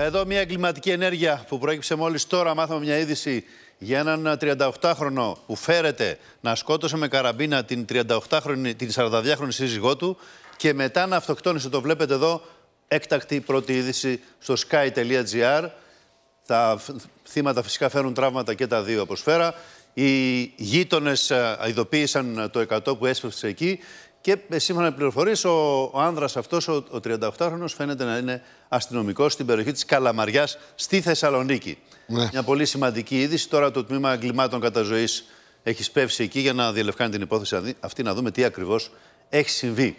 Εδώ μια εγκληματική ενέργεια που προέκυψε μόλις τώρα. Μάθαμε μια είδηση για έναν 38χρονο που φέρεται να σκότωσε με καραμπίνα την, 38 την 42χρονη σύζυγό του και μετά να αυτοκτόνησε. Το βλέπετε εδώ, έκτακτη πρώτη είδηση στο sky.gr. Τα θύματα φυσικά φέρουν τραύματα και τα δύο από σφαίρα. Οι γείτονες ε, ειδοποίησαν το 100 που έσπευσε εκεί και ε, σύμφωνα με πληροφορίες, ο, ο άνδρας αυτός, ο, 38χρονο, φαίνεται να είναι αστυνομικός στην περιοχή της Καλαμαριάς στη Θεσσαλονίκη. Ναι. Μια πολύ σημαντική είδηση. Τώρα το τμήμα εγκλημάτων κατά έχει σπεύσει εκεί για να διελευκάνει την υπόθεση αυτή, να δούμε τι ακριβώς έχει συμβεί.